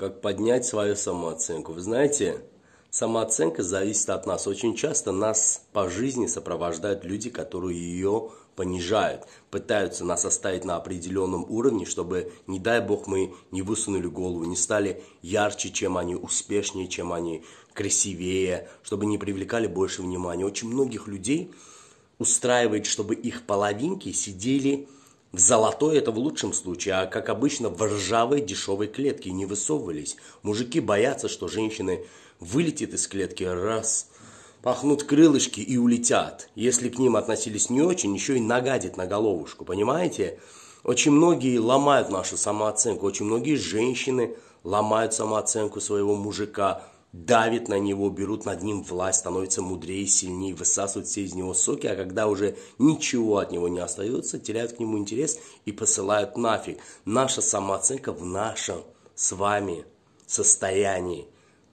как поднять свою самооценку. Вы знаете, самооценка зависит от нас. Очень часто нас по жизни сопровождают люди, которые ее понижают, пытаются нас оставить на определенном уровне, чтобы, не дай бог, мы не высунули голову, не стали ярче, чем они, успешнее, чем они, красивее, чтобы не привлекали больше внимания. Очень многих людей устраивает, чтобы их половинки сидели в золотой это в лучшем случае, а как обычно в ржавой дешевой клетке не высовывались. Мужики боятся, что женщины вылетят из клетки раз, пахнут крылышки и улетят. Если к ним относились не очень, еще и нагадит на головушку, понимаете? Очень многие ломают нашу самооценку, очень многие женщины ломают самооценку своего мужика – давит на него, берут над ним власть, становится мудрее, сильнее, высасывают все из него соки, а когда уже ничего от него не остается, теряют к нему интерес и посылают нафиг. Наша самооценка в нашем с вами состоянии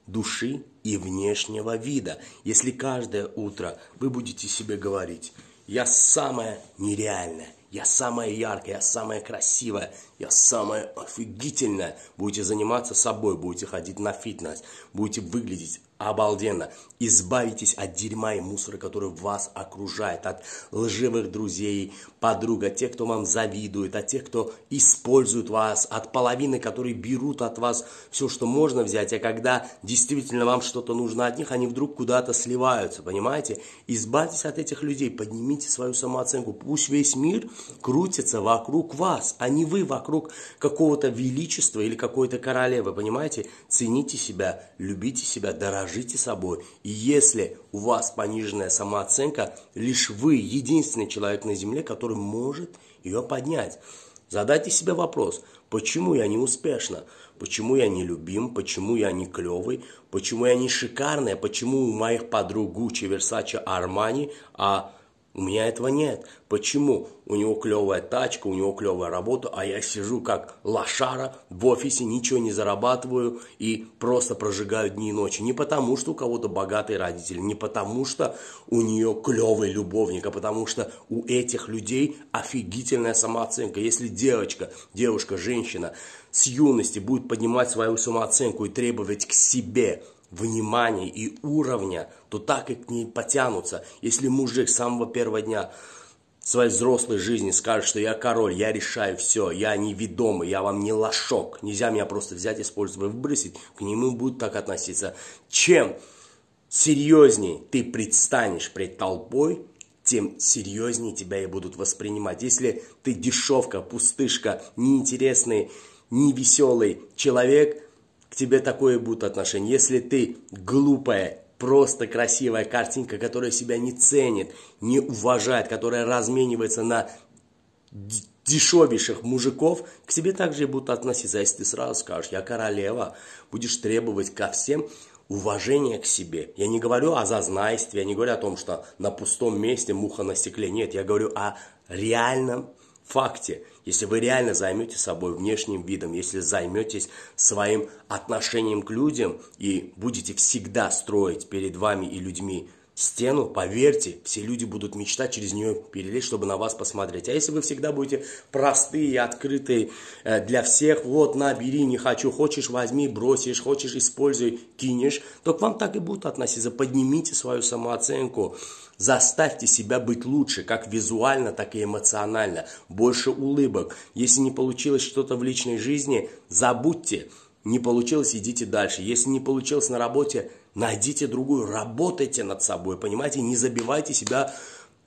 души и внешнего вида. Если каждое утро вы будете себе говорить, я самая нереальная, я самая яркая, я самая красивая, я самая офигительная. Будете заниматься собой, будете ходить на фитнес, будете выглядеть обалденно. Избавитесь от дерьма и мусора, который вас окружает, от лживых друзей, подруг, от тех, кто вам завидует, от тех, кто использует вас, от половины, которые берут от вас все, что можно взять, а когда действительно вам что-то нужно от них, они вдруг куда-то сливаются, понимаете? Избавьтесь от этих людей, поднимите свою самооценку. Пусть весь мир крутятся вокруг вас, а не вы вокруг какого-то величества или какой-то королевы, понимаете? Цените себя, любите себя, дорожите собой. И если у вас пониженная самооценка, лишь вы единственный человек на земле, который может ее поднять. Задайте себе вопрос, почему я не успешна, почему я не любим, почему я не клевый, почему я не шикарная, почему у моих подруг Гуччи, Версачи, Армани, а у меня этого нет. Почему? У него клевая тачка, у него клевая работа, а я сижу как лошара в офисе, ничего не зарабатываю и просто прожигаю дни и ночи. Не потому, что у кого-то богатые родители, не потому, что у нее клевый любовник, а потому что у этих людей офигительная самооценка. Если девочка, девушка, женщина с юности будет поднимать свою самооценку и требовать к себе – внимания и уровня, то так и к ней потянутся. Если мужик с самого первого дня своей взрослой жизни скажет, что я король, я решаю все, я неведомый, я вам не лошок, нельзя меня просто взять, использовать, выбросить, к нему будут так относиться. Чем серьезней ты предстанешь пред толпой, тем серьезнее тебя и будут воспринимать. Если ты дешевка, пустышка, неинтересный, невеселый человек – к тебе такое будут отношение. Если ты глупая, просто красивая картинка, которая себя не ценит, не уважает, которая разменивается на дешевейших мужиков, к тебе также и будут относиться. А если ты сразу скажешь, я королева, будешь требовать ко всем уважения к себе. Я не говорю о зазнайстве, я не говорю о том, что на пустом месте муха на стекле. Нет, я говорю о реальном факте, если вы реально займетесь собой внешним видом, если займетесь своим отношением к людям и будете всегда строить перед вами и людьми стену, поверьте, все люди будут мечтать через нее перелезть, чтобы на вас посмотреть. А если вы всегда будете простые, открытые э, для всех, вот, набери, не хочу, хочешь, возьми, бросишь, хочешь, используй, кинешь, то к вам так и будут относиться. Поднимите свою самооценку, заставьте себя быть лучше, как визуально, так и эмоционально. Больше улыбок. Если не получилось что-то в личной жизни, забудьте – не получилось, идите дальше. Если не получилось на работе, найдите другую. Работайте над собой, понимаете? Не забивайте себя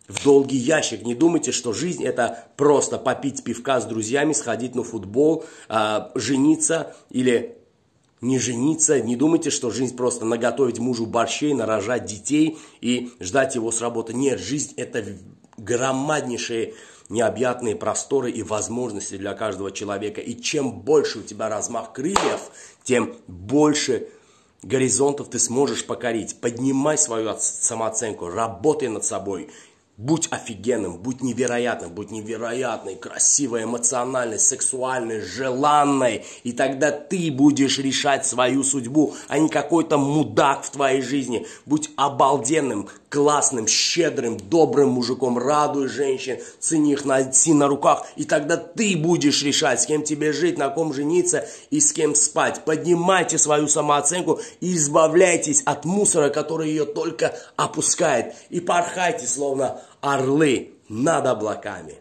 в долгий ящик. Не думайте, что жизнь это просто попить пивка с друзьями, сходить на футбол, э, жениться или не жениться. Не думайте, что жизнь просто наготовить мужу борщей, нарожать детей и ждать его с работы. Нет, жизнь это громаднейшие необъятные просторы и возможности для каждого человека. И чем больше у тебя размах крыльев, тем больше горизонтов ты сможешь покорить. Поднимай свою самооценку, работай над собой. Будь офигенным, будь невероятным, будь невероятной, красивой, эмоциональной, сексуальной, желанной. И тогда ты будешь решать свою судьбу, а не какой-то мудак в твоей жизни. Будь обалденным, классным, щедрым, добрым мужиком, радуй женщин, цени их, носи на руках, и тогда ты будешь решать, с кем тебе жить, на ком жениться и с кем спать. Поднимайте свою самооценку и избавляйтесь от мусора, который ее только опускает, и порхайте, словно орлы над облаками.